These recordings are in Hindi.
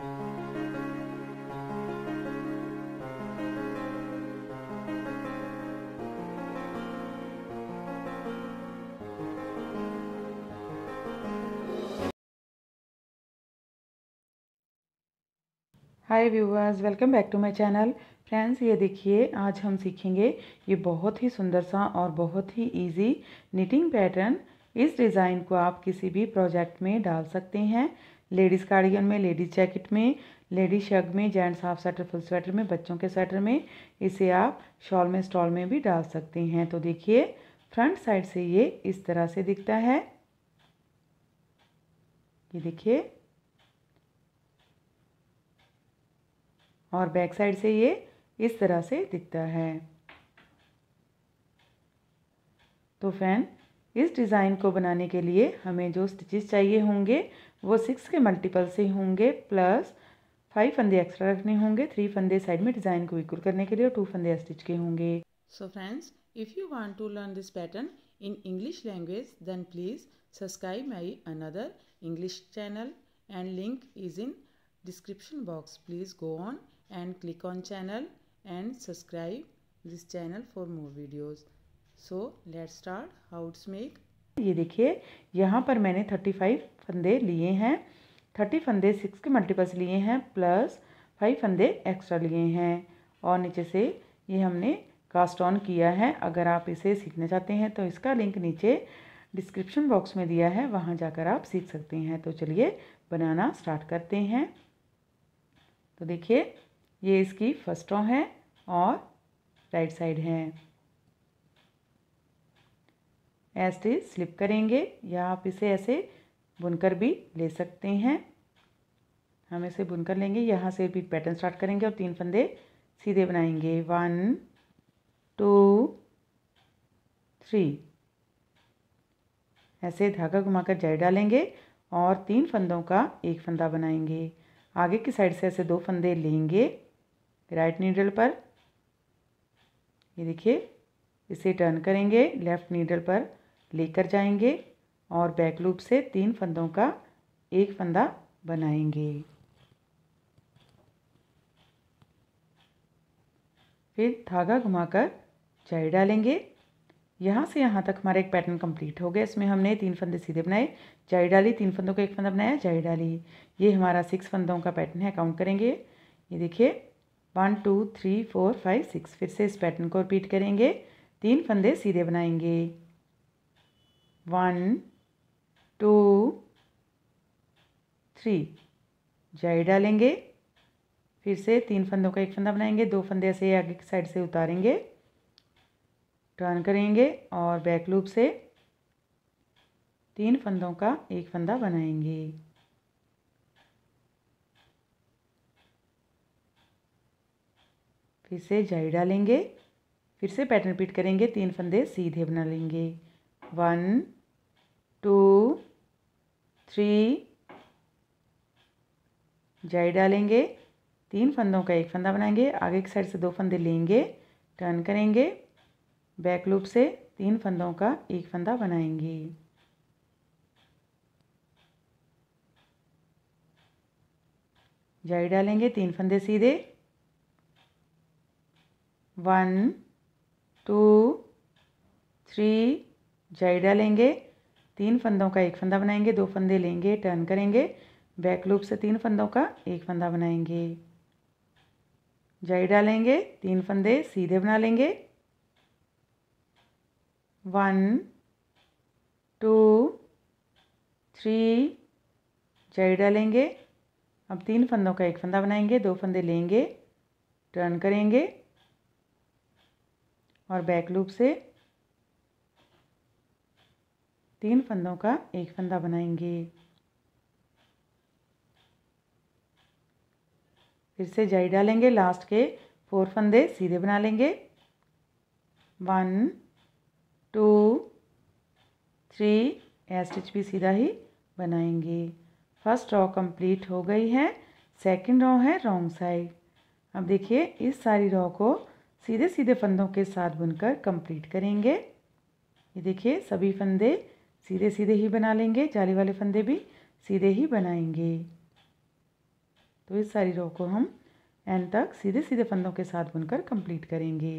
hi viewers welcome back to my channel friends ये देखिए आज हम सीखेंगे ये बहुत ही सुंदर सा और बहुत ही इजी निटिंग पैटर्न इस डिज़ाइन को आप किसी भी प्रोजेक्ट में डाल सकते हैं लेडीज़ कार्डिगन में लेडीज़ जैकेट में लेडीज शग में gents half sweater full sweater में बच्चों के स्वेटर में इसे आप शॉल में स्टॉल में भी डाल सकते हैं तो देखिए फ्रंट साइड से ये इस तरह से दिखता है ये देखिए और बैक साइड से ये इस तरह से दिखता है तो फैन इस डिज़ाइन को बनाने के लिए हमें जो स्टिचेस चाहिए होंगे वो सिक्स के मल्टीपल से होंगे प्लस फाइव फंदे एक्स्ट्रा रखने होंगे थ्री फंदे साइड में डिज़ाइन को इक्वल करने के लिए और टू फंदे स्टिच के होंगे so friends if you want to learn this pattern in English language then please subscribe my another English channel and link is in description box please go on and click on channel and subscribe this channel for more videos so let start how it's make ये देखिए यहाँ पर मैंने थर्टी फाइव फंदे लिए हैं थर्टी फंदे सिक्स के मल्टीपल्स लिए हैं प्लस फाइव फंदे एक्स्ट्रा लिए हैं और नीचे से ये हमने कास्ट ऑन किया है अगर आप इसे सीखना चाहते हैं तो इसका लिंक नीचे डिस्क्रिप्शन बॉक्स में दिया है वहाँ जाकर आप सीख सकते हैं तो चलिए बनाना स्टार्ट करते हैं तो देखिए ये इसकी फर्स्ट रॉ है और राइट साइड है ऐसे स्लिप करेंगे या आप इसे ऐसे बुनकर भी ले सकते हैं हम इसे बुनकर लेंगे यहाँ से रिपीट पैटर्न स्टार्ट करेंगे और तीन फंदे सीधे बनाएंगे वन टू थ्री ऐसे धागा घुमाकर जड़ डालेंगे और तीन फंदों का एक फंदा बनाएंगे आगे की साइड से ऐसे दो फंदे लेंगे राइट नीडल पर ये देखिए इसे टर्न करेंगे लेफ़्ट नीडल पर लेकर जाएंगे और बैक लूप से तीन फंदों का एक फंदा बनाएंगे फिर धागा घुमाकर चाय डालेंगे यहाँ से यहाँ तक हमारा एक पैटर्न कंप्लीट हो गया इसमें हमने तीन फंदे सीधे बनाए चाय डाली तीन फंदों का एक फंदा बनाया चाय डाली ये हमारा सिक्स फंदों का पैटर्न है काउंट करेंगे ये देखिए one two three four five six फिर से इस पैटर्न को रिपीट करेंगे तीन फंदे सीधे बनाएंगे वन टू थ्री जाई डालेंगे फिर से तीन फंदों का एक फंदा बनाएंगे दो फंदे ऐसे आगे की साइड से उतारेंगे टर्न करेंगे और बैक लूप से तीन फंदों का एक फंदा बनाएंगे फिर से जाई डालेंगे फिर से पैटर्न रिपीट करेंगे तीन फंदे सीधे बना लेंगे वन टू थ्री जाई डालेंगे तीन फंदों का एक फंदा बनाएंगे आगे एक साइड से दो फंदे लेंगे टर्न करेंगे बैक लूप से तीन फंदों का एक फंदा बनाएंगे जाई डालेंगे तीन फंदे सीधे वन टू थ्री जाइडा लेंगे तीन फंदों का एक फंदा बनाएंगे दो फंदे लेंगे टर्न करेंगे बैक लूप से तीन फंदों का एक फंदा बनाएंगे जाई डालेंगे तीन फंदे सीधे बना लेंगे वन टू थ्री जाई डालेंगे अब तीन फंदों का एक फंदा बनाएंगे दो फंदे लेंगे टर्न करेंगे और बैक लूप से तीन फंदों का एक फंदा बनाएंगे फिर से जाई डालेंगे लास्ट के फोर फंदे सीधे बना लेंगे one two three stitch stitch भी सीधा ही बनाएंगे फर्स्ट रॉ कंप्लीट हो गई है सेकंड रॉ है रॉन्ग साइड अब देखिए इस सारी रॉ को सीधे सीधे फंदों के साथ बुनकर कंप्लीट करेंगे ये देखिए सभी फंदे सीधे सीधे ही बना लेंगे जाली वाले फंदे भी सीधे ही बनाएंगे तो इस सारी रो को हम एंड तक सीधे सीधे फंदों के साथ बुनकर कंप्लीट करेंगे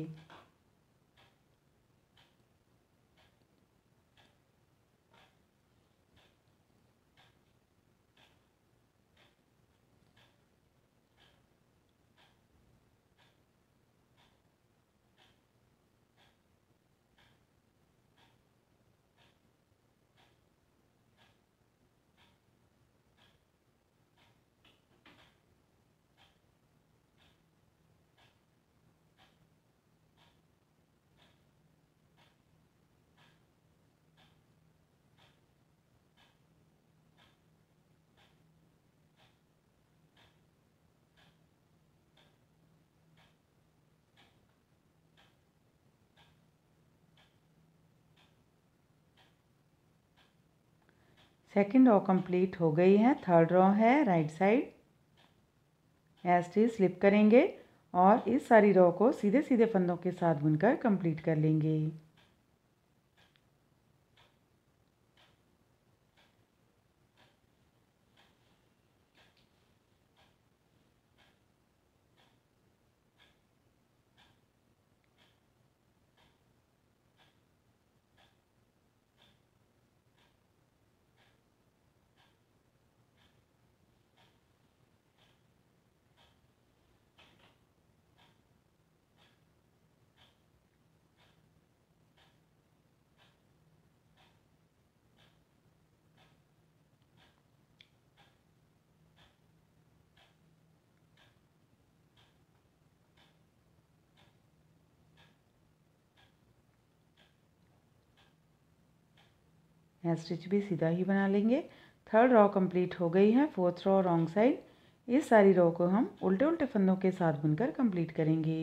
सेकेंड रॉ कंप्लीट हो गई है थर्ड रॉ है राइट साइड टी स्लिप करेंगे और इस सारी रॉ को सीधे सीधे फंदों के साथ बुनकर कंप्लीट कर लेंगे यहाँ स्टिच भी सीधा ही बना लेंगे थर्ड रॉ कंप्लीट हो गई है फोर्थ रॉ रॉन्ग साइड इस सारी रॉ को हम उल्टे उल्टे फंदों के साथ बुनकर कंप्लीट करेंगे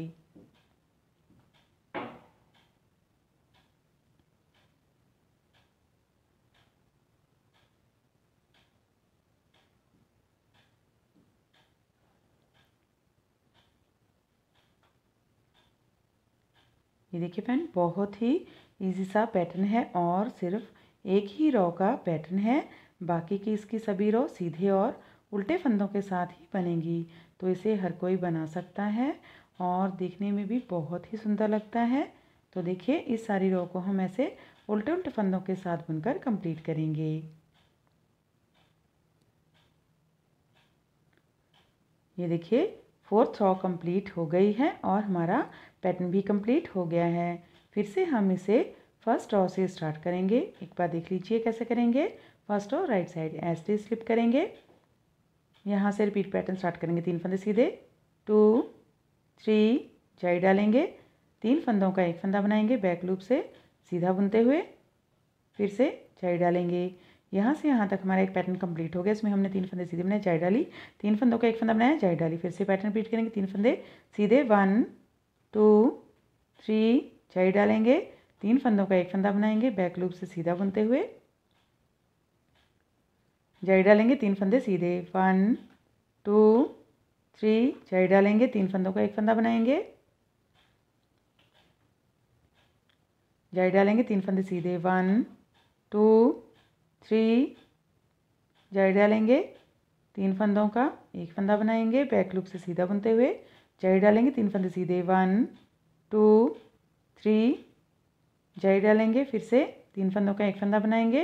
ये देखिए फ्रेंड बहुत ही इजी सा पैटर्न है और सिर्फ एक ही रो का पैटर्न है बाकी की इसकी सभी रो सीधे और उल्टे फंदों के साथ ही बनेगी तो इसे हर कोई बना सकता है और देखने में भी बहुत ही सुंदर लगता है तो देखिए इस सारी रो को हम ऐसे उल्टे उल्टे फंदों के साथ बुनकर कंप्लीट करेंगे ये देखिए फोर्थ रॉ कंप्लीट हो गई है और हमारा पैटर्न भी कंप्लीट हो गया है फिर से हम इसे फर्स्ट रॉ से स्टार्ट करेंगे एक बार देख लीजिए कैसे करेंगे फर्स्ट और राइट साइड ऐसे स्लिप करेंगे यहाँ से रिपीट पैटर्न स्टार्ट करेंगे तीन फंदे सीधे टू थ्री जाई डालेंगे तीन फंदों का एक फंदा बनाएंगे बैक लूप से सीधा बुनते हुए फिर से जाई डालेंगे यहाँ से यहाँ तक हमारा एक पैटर्न कंप्लीट हो गया इसमें हमने तीन फंदे सीधे बनाए जाई डाली तीन फंदों का एक फंदा बनाया जाई डाली फिर से पैटर्न रिपीट करेंगे तीन फंदे सीधे वन टू थ्री जाई डालेंगे तीन फंदों का एक फंदा बनाएंगे बैक लूप से सीधा बुनते हुए जड़ी डालेंगे तीन फंदे सीधे वन टू थ्री जड़ी डालेंगे तीन फंदों का एक फंदा बनाएंगे जड़ी डालेंगे तीन फंदे सीधे वन टू थ्री जड़ी डालेंगे तीन फंदों का एक फंदा बनाएंगे बैक लूप से सीधा बुनते हुए जड़ी डालेंगे तीन फंदे सीधे वन टू थ्री जाई डालेंगे फिर से तीन फंदों का एक फंदा बनाएंगे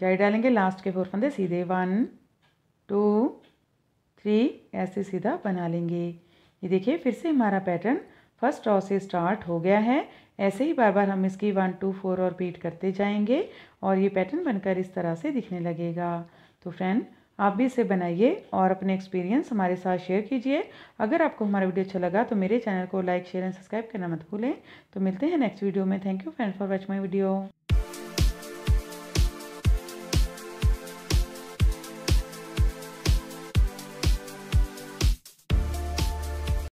जाई डालेंगे लास्ट के फोर फंदे सीधे वन टू थ्री ऐसे सीधा बना लेंगे ये देखिए फिर से हमारा पैटर्न फर्स्ट रॉ से स्टार्ट हो गया है ऐसे ही बार बार हम इसकी वन टू फोर और रिपीट करते जाएंगे और ये पैटर्न बनकर इस तरह से दिखने लगेगा तो फ्रेंड आप भी इसे बनाइए और अपने एक्सपीरियंस हमारे साथ शेयर कीजिए अगर आपको हमारा वीडियो अच्छा लगा तो मेरे चैनल को लाइक शेयर एंड सब्सक्राइब करना मत भूलें तो मिलते हैं नेक्स्ट वीडियो में thank you friends for watch my video